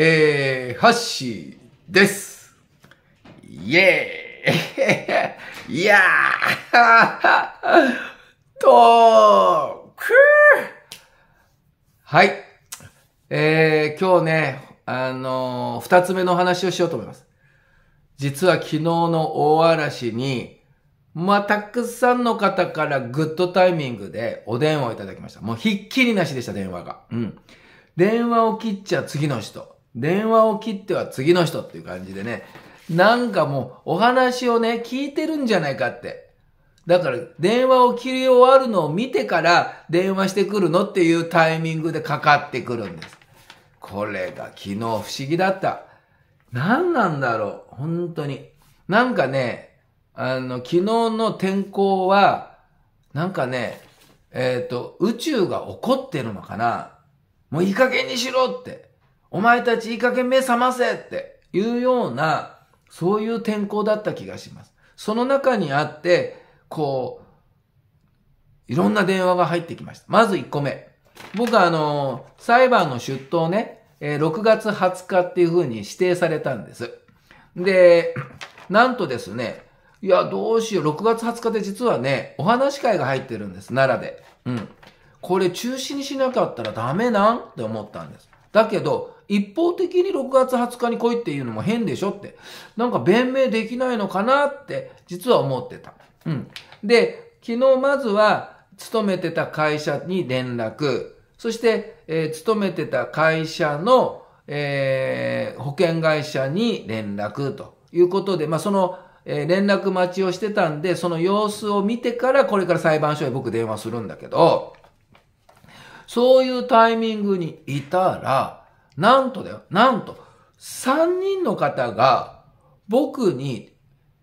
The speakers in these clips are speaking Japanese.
えー、ハッシーです。イエーイ いやーとーくーはい。えー、今日ね、あのー、二つ目の話をしようと思います。実は昨日の大嵐に、まあ、たくさんの方からグッドタイミングでお電話をいただきました。もうひっきりなしでした、電話が。うん。電話を切っちゃ次の人。電話を切っては次の人っていう感じでね、なんかもうお話をね、聞いてるんじゃないかって。だから、電話を切り終わるのを見てから電話してくるのっていうタイミングでかかってくるんです。これが昨日不思議だった。何なんだろう本当に。なんかね、あの、昨日の天候は、なんかね、えっ、ー、と、宇宙が怒ってるのかなもういい加減にしろって。お前たちいい加減目覚ませっていうような、そういう天候だった気がします。その中にあって、こう、いろんな電話が入ってきました。まず1個目。僕はあの、裁判の出頭ね、6月20日っていうふうに指定されたんです。で、なんとですね、いや、どうしよう。6月20日で実はね、お話会が入ってるんです。奈良で。うん。これ中止にしなかったらダメなんって思ったんです。だけど、一方的に6月20日に来いっていうのも変でしょって、なんか弁明できないのかなって、実は思ってた。うん。で、昨日まずは、勤めてた会社に連絡、そして、えー、勤めてた会社の、えー、保険会社に連絡ということで、まあ、その、え連絡待ちをしてたんで、その様子を見てから、これから裁判所へ僕電話するんだけど、そういうタイミングにいたら、なんとだよ。なんと、3人の方が僕に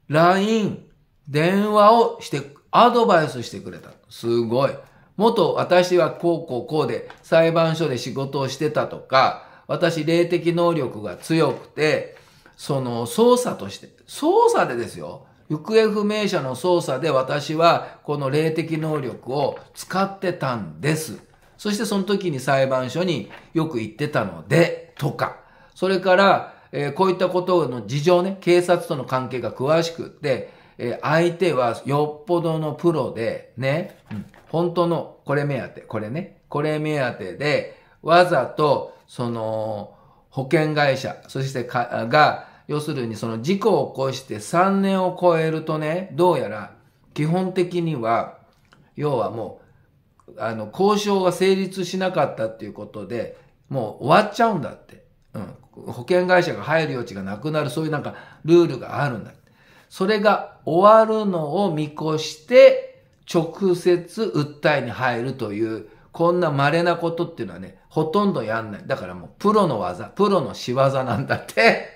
LINE、電話をして、アドバイスしてくれた。すごい。元私はこうこうこうで裁判所で仕事をしてたとか、私霊的能力が強くて、その捜査として、捜査でですよ。行方不明者の捜査で私はこの霊的能力を使ってたんです。そしてその時に裁判所によく行ってたので、とか、それから、えー、こういったことの事情ね、警察との関係が詳しくって、えー、相手はよっぽどのプロで、ね、うん、本当の、これ目当て、これね、これ目当てで、わざと、その、保険会社、そしてか、が、要するにその事故を起こして3年を超えるとね、どうやら、基本的には、要はもう、あの、交渉が成立しなかったっていうことで、もう終わっちゃうんだって。うん。保険会社が入る余地がなくなる、そういうなんかルールがあるんだって。それが終わるのを見越して、直接訴えに入るという、こんな稀なことっていうのはね、ほとんどやんない。だからもうプロの技、プロの仕業なんだって。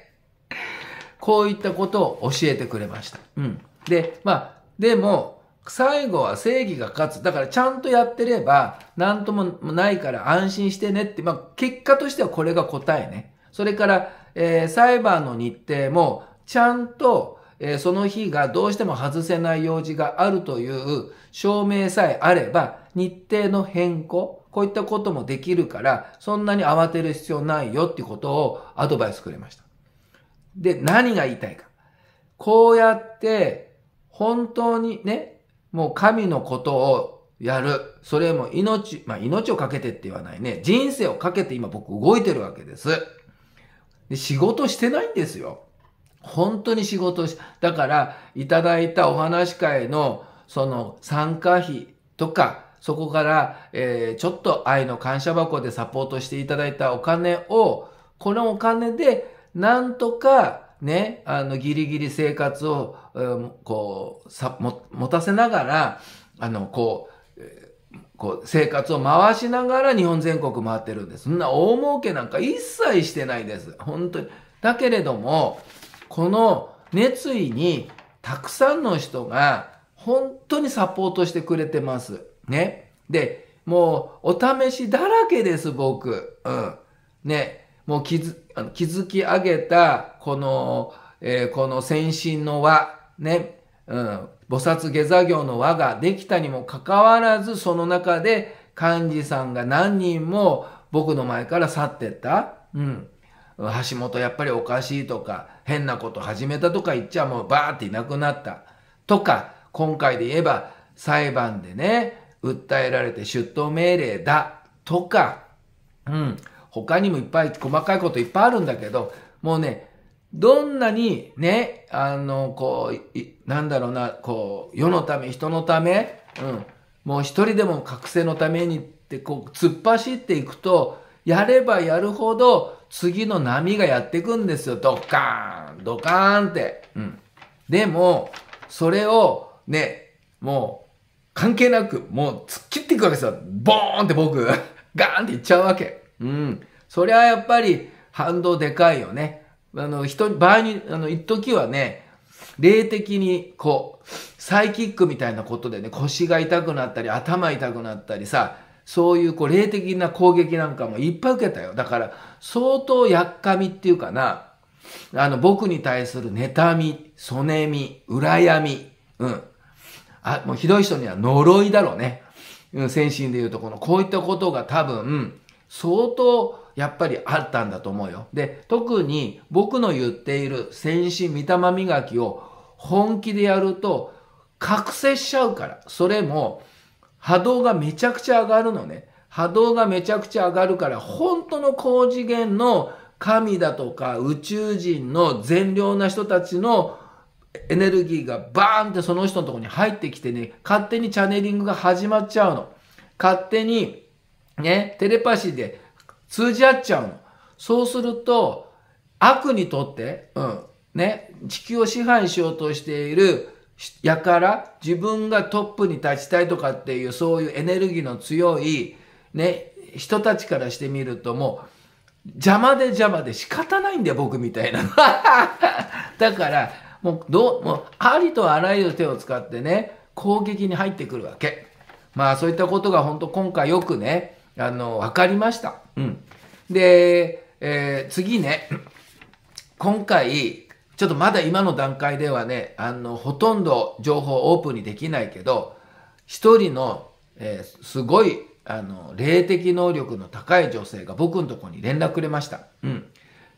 こういったことを教えてくれました。うん。で、まあ、でも、最後は正義が勝つ。だからちゃんとやってれば、なんともないから安心してねって、まあ、結果としてはこれが答えね。それから、えー、裁判の日程も、ちゃんと、えー、その日がどうしても外せない用事があるという証明さえあれば、日程の変更、こういったこともできるから、そんなに慌てる必要ないよってことをアドバイスくれました。で、何が言いたいか。こうやって、本当にね、もう神のことをやる。それも命、まあ、命をかけてって言わないね。人生をかけて今僕動いてるわけです。で仕事してないんですよ。本当に仕事し、だから、いただいたお話会の、その、参加費とか、そこから、えー、ちょっと愛の感謝箱でサポートしていただいたお金を、このお金で、なんとか、ね、あの、ギリギリ生活を、こう、さ、も、持たせながら、あの、こう、こう、生活を回しながら日本全国回ってるんです。そんな大儲けなんか一切してないです。本当に。だけれども、この熱意にたくさんの人が本当にサポートしてくれてます。ね。で、もうお試しだらけです、僕。うん。ね。もうづき上げた、この、えー、この先進の輪、ね、うん、菩薩下座行の輪ができたにもかかわらず、その中で幹事さんが何人も僕の前から去ってった。うん。橋本やっぱりおかしいとか、変なこと始めたとか言っちゃもうバーっていなくなった。とか、今回で言えば裁判でね、訴えられて出頭命令だ。とか、うん。他にもいっぱい細かいこといっぱいあるんだけど、もうね、どんなにね、あの、こう、なんだろうな、こう、世のため、人のため、うん、もう一人でも覚醒のためにって、こう、突っ走っていくと、やればやるほど、次の波がやってくんですよ。ドッカーン、ドカーンって。うん。でも、それを、ね、もう、関係なく、もう突っ切っていくわけですよ。ボーンって僕、ガーンっていっちゃうわけ。うん。そりゃやっぱり反動でかいよね。あの、人、場合に、あの、一時はね、霊的に、こう、サイキックみたいなことでね、腰が痛くなったり、頭痛くなったりさ、そういうこう霊的な攻撃なんかもいっぱい受けたよ。だから、相当やっかみっていうかな、あの、僕に対する妬み、そねみ、羨み、うん。あ、もうひどい人には呪いだろうね。うん、先進で言うと、この、こういったことが多分、相当、やっぱりあったんだと思うよ。で、特に僕の言っている戦士御霊磨きを本気でやると覚醒しちゃうから。それも波動がめちゃくちゃ上がるのね。波動がめちゃくちゃ上がるから、本当の高次元の神だとか宇宙人の善良な人たちのエネルギーがバーンってその人のとこに入ってきてね、勝手にチャネリングが始まっちゃうの。勝手に、ね、テレパシーで通じ合っちゃうの。そうすると、悪にとって、うん、ね、地球を支配しようとしているやから自分がトップに立ちたいとかっていうそういうエネルギーの強い、ね、人たちからしてみるともう邪魔で邪魔で仕方ないんだよ僕みたいな だからもうどうもうありとあらゆる手を使ってね攻撃に入ってくるわけまあそういったことが本当今回よくねあの、分かりました。うん。で、えー、次ね、今回、ちょっとまだ今の段階ではね、あの、ほとんど情報オープンにできないけど、一人の、えー、すごい、あの、霊的能力の高い女性が僕のとこに連絡くれました。うん。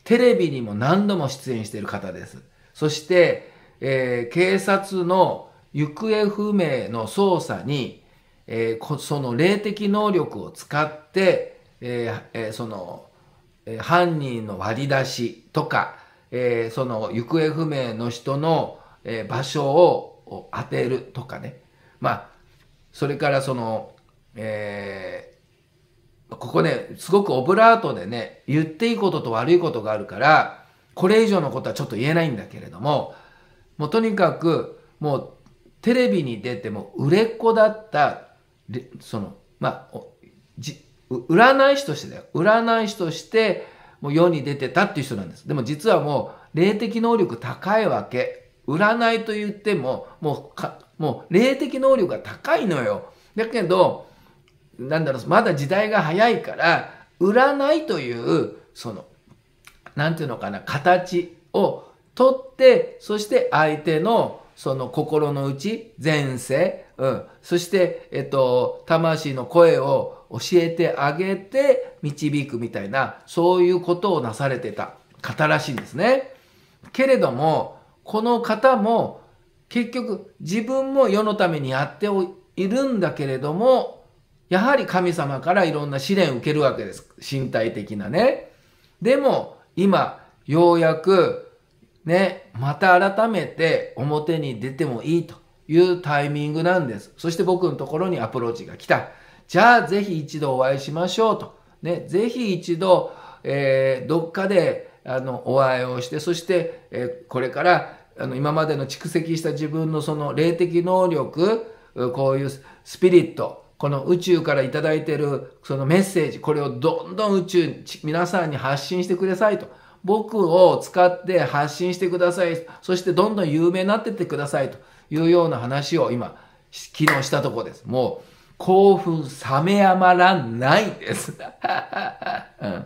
テレビにも何度も出演している方です。そして、えー、警察の行方不明の捜査にえー、その霊的能力を使って、えーえー、その、えー、犯人の割り出しとか、えー、その行方不明の人の、えー、場所を当てるとかね。まあ、それからその、えー、ここね、すごくオブラートでね、言っていいことと悪いことがあるから、これ以上のことはちょっと言えないんだけれども、もうとにかく、もうテレビに出ても売れっ子だったその、まあ、じ、占い師としてだよ。占い師として、もう世に出てたっていう人なんです。でも実はもう、霊的能力高いわけ。占いと言っても、もうか、もう霊的能力が高いのよ。だけど、なんだろう、まだ時代が早いから、占いという、その、なんていうのかな、形をとって、そして相手の、その心の内、前世、うん。そして、えっと、魂の声を教えてあげて導くみたいな、そういうことをなされてた方らしいんですね。けれども、この方も結局自分も世のためにやっているんだけれども、やはり神様からいろんな試練を受けるわけです。身体的なね。でも、今、ようやく、ね、また改めて表に出てもいいと。いうタイミングなんです。そして僕のところにアプローチが来た。じゃあぜひ一度お会いしましょうと。ね、ぜひ一度、えー、どっかであのお会いをして、そして、えー、これからあの今までの蓄積した自分のその霊的能力、こういうスピリット、この宇宙から頂いてるそのメッセージ、これをどんどん宇宙、皆さんに発信してくださいと。僕を使って発信してください。そしてどんどん有名になってってくださいと。いうような話を今、昨日したとこです。もう、興奮冷めやまらないです。うん、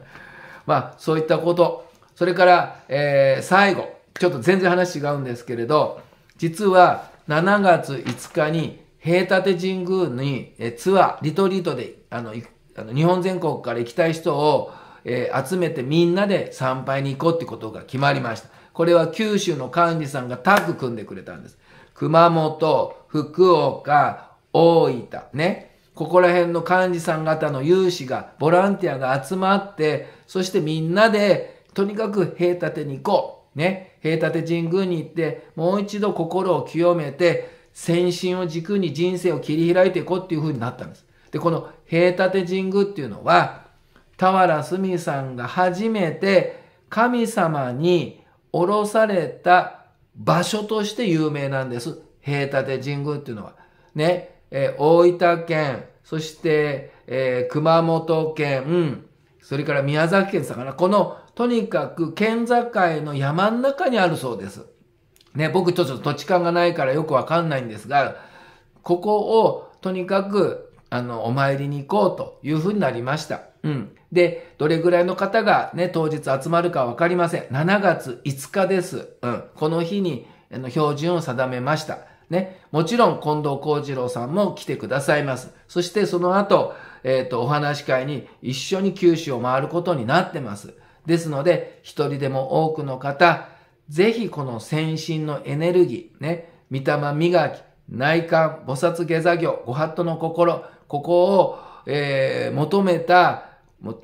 まあ、そういったこと。それから、えー、最後。ちょっと全然話違うんですけれど、実は7月5日に平立神宮にえツアー、リトリートで、あの、あの日本全国から行きたい人を、えー、集めてみんなで参拝に行こうってことが決まりました。これは九州の幹事さんがタッグ組んでくれたんです。熊本、福岡、大分、ね。ここら辺の幹事さん方の有志が、ボランティアが集まって、そしてみんなで、とにかく平立てに行こう。ね。平立神宮に行って、もう一度心を清めて、先進を軸に人生を切り開いていこうっていう風になったんです。で、この平立神宮っていうのは、田原すさんが初めて神様に降ろされた場所として有名なんです。平立神宮っていうのは。ね、えー、大分県、そして、えー、熊本県、うん、それから宮崎県さかな。この、とにかく県境の山の中にあるそうです。ね、僕ちょっと土地勘がないからよくわかんないんですが、ここをとにかく、あの、お参りに行こうというふうになりました。うん。で、どれぐらいの方がね、当日集まるかわかりません。7月5日です。うん。この日に、あの、標準を定めました。ね。もちろん、近藤幸次郎さんも来てくださいます。そして、その後、えっ、ー、と、お話し会に一緒に九州を回ることになってます。ですので、一人でも多くの方、ぜひこの先進のエネルギー、ね、御霊磨き、内観、菩薩下座業、ご法度の心、ここを、えー、求めたもう、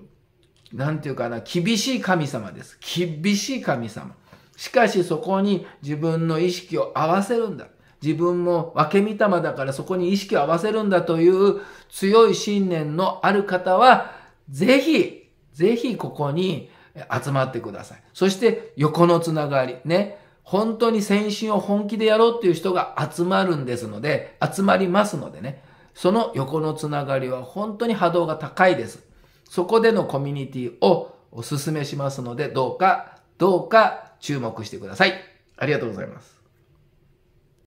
なんていうかな、厳しい神様です。厳しい神様。しかしそこに自分の意識を合わせるんだ。自分も分け御霊だからそこに意識を合わせるんだという強い信念のある方は、ぜひ、ぜひここに集まってください。そして横のつながり、ね。本当に先進を本気でやろうっていう人が集まるんですので、集まりますのでね。その横のつながりは本当に波動が高いです。そこでのコミュニティをお勧めしますので、どうか、どうか注目してください。ありがとうございます。